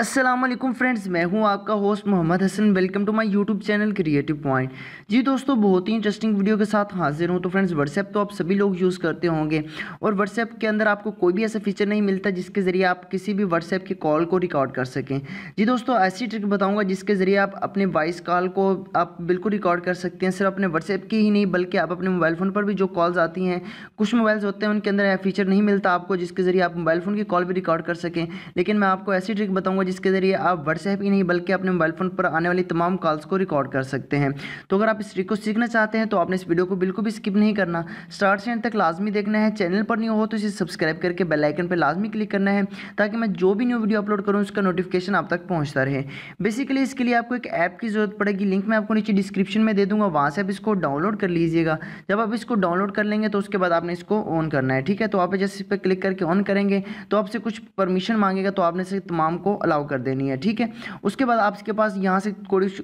Aslam friends मैं हूं आपका host Mohammad Hasan welcome to my YouTube channel creative point ji दोस्तों बहुत ही इंटरेस्टिंग वीडियो के साथ हाजिर हूं तो फ्रेंड्स व्हाट्सएप तो आप सभी लोग यूज़ करते होंगे और व्हाट्सएप के अंदर आपको कोई भी ऐसा फीचर नहीं मिलता जिसके ज़रिए आप किसी भी व्हाट्सएप की कॉल को रिकॉर्ड कर सकें जी दोस्तों ऐसी ट्रिक बताऊँगा जिसके ज़रिए आप अपने वॉइस कॉल को आप बिल्कुल रिकॉर्ड कर सकते हैं सिर्फ अपने व्हाट्सएप की ही नहीं बल्कि आप अपने मोबाइल फ़ोन पर भी जो कॉल्स आती हैं कुछ मोबाइल्स होते हैं उनके अंदर फीचर नहीं मिलता आपको जिसके ज़रिए आप मोबाइल फ़ोन की कॉल भी रिकॉर्ड कर सकें लेकिन मैं आपको ऐसी ट्रिक बताऊँगा होगा जिसके ज़रिए आप व्हाट्सएप ही नहीं बल्कि अपने मोबाइल फ़ोन पर आने वाली तमाम कॉल्स को रिकॉर्ड कर सकते हैं तो अगर आप इस ट्रिक को सीखना चाहते हैं तो आपने इस वीडियो को बिल्कुल भी स्किप नहीं करना स्टार्ट से एंड तक लाजमी देखना है चैनल पर नहीं हो तो इसे सब्सक्राइब करके बेलाइकन पर लाजमी क्लिक करना है ताकि मैं जो भी न्यू वीडियो अपलोड करूँ उसका नोटिफिकेशन आप तक पहुँचता रहे बेसिकली इसके लिए आपको एक ऐप की ज़रूरत पड़ेगी लिंक मैं आपको नीचे डिस्क्रिप्शन में दे दूँगा वहाँ से आप इसको डाउनलोड कर लीजिएगा जब आप इसको डाउनलोड कर लेंगे तो उसके बाद आपने इसको ऑन करना है ठीक है तो आप जैसे इस पर क्लिक करके ऑन करेंगे तो आपसे कुछ परमिशन मांगेगा तो आपने इसे तमाम को अलाउ अलाउ कर देनी है ठीक है उसके बाद आपके पास यहाँ से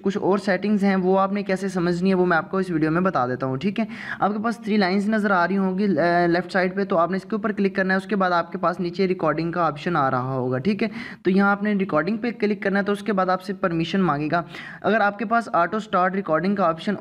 कुछ और सेटिंग्स हैं वो आपने कैसे समझनी है वो मैं आपको इस वीडियो में बता देता हूँ ठीक है आपके पास थ्री लाइन्स नज़र आ रही होंगी लेफ्ट साइड पर तो आपने इसके ऊपर क्लिक करना है उसके बाद आपके पास नीचे रिकॉर्डिंग का ऑप्शन आ रहा होगा ठीक है तो यहाँ आपने रिकॉर्डिंग पर क्लिक करना है तो उसके बाद आपसे परमिशन मांगेगा अगर आपके पास ऑटो स्टार्ट रिकॉर्डिंग का ऑप्शन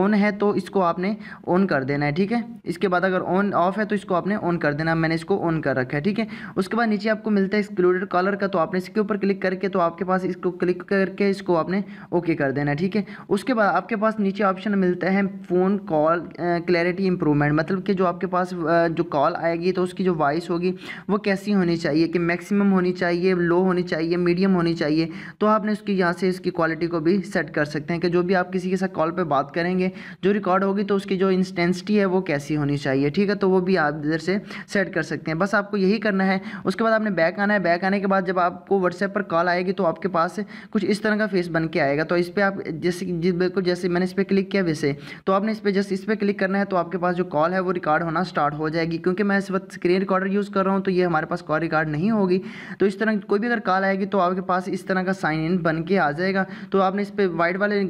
ऑन है तो इसको आपने ऑन कर देना है ठीक है इसके बाद अगर ऑन ऑफ है तो इसको आपने ऑन कर देना मैंने इसको ऑन कर रखा है ठीक है उसके बाद नीचे आपको मिलता है एक्सक्लूडेड कॉलर का तो आपने इसके ऊपर ऊपर क्लिक करके तो आपके पास इसको क्लिक करके इसको आपने ओके कर देना ठीक है उसके बाद आपके पास नीचे ऑप्शन मिलता है फ़ोन कॉल क्लैरिटी इंप्रूवमेंट मतलब कि जो आपके पास जो कॉल आएगी तो उसकी जो वॉइस होगी वो कैसी होनी चाहिए कि मैक्सिमम होनी चाहिए लो होनी चाहिए मीडियम होनी चाहिए तो आपने उसकी यहाँ से इसकी क्वालिटी को भी सेट कर सकते हैं कि जो भी आप किसी के साथ कॉल पर बात करेंगे जो रिकॉर्ड होगी तो उसकी जो इंस्टेंसिटी है वो कैसी होनी चाहिए ठीक है तो वो भी आप इधर से सेट कर सकते हैं बस आपको यही करना है उसके बाद आपने बैक आना है बैक आने के बाद जब आपको व्हाट्सएप व्हाट्सएप पर कॉल आएगी तो आपके पास कुछ इस तरह का फेस बन के आएगा तो इस पर आप जैसे जिस बिल्कुल जैसे मैंने इस पर क्लिक किया वैसे तो आपने इस पर जैसे इस पर क्लिक करना है तो आपके पास जो कॉल है वो रिकॉर्ड होना स्टार्ट हो जाएगी क्योंकि मैं इस वक्त स्क्रीन रिकॉर्डर यूज़ कर रहा हूँ तो ये हमारे पास कॉल रिकॉर्ड नहीं होगी तो इस तरह कोई भी अगर कॉल आएगी तो आपके पास इस तरह का साइन इन बन के आ जाएगा तो आपने इस पर वाइट वाले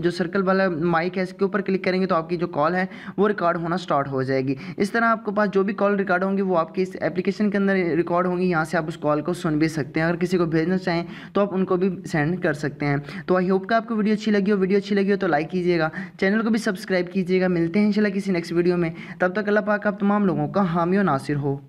जो सर्कल वाला माइक है इसके ऊपर क्लिक करेंगे तो आपकी जो कॉल है वो रिकॉर्ड होना स्टार्ट हो जाएगी इस तरह आपके पास जो भी कॉल रिकॉर्ड होंगी वो आपकी इस एप्लीकेशन के अंदर रिकॉर्ड होंगी यहाँ से आप उस कॉल को सुन भी सकते हैं अगर किसी को भेजना चाहें तो आप उनको भी सेंड कर सकते हैं तो आई होप का आपको वीडियो अच्छी लगी हो वीडियो अच्छी लगी हो तो लाइक कीजिएगा चैनल को भी सब्सक्राइब कीजिएगा मिलते हैं इंशाल्लाह किसी नेक्स्ट वीडियो में तब तक अल्लाह पाक आप तमाम लोगों का हामियों नासिर हो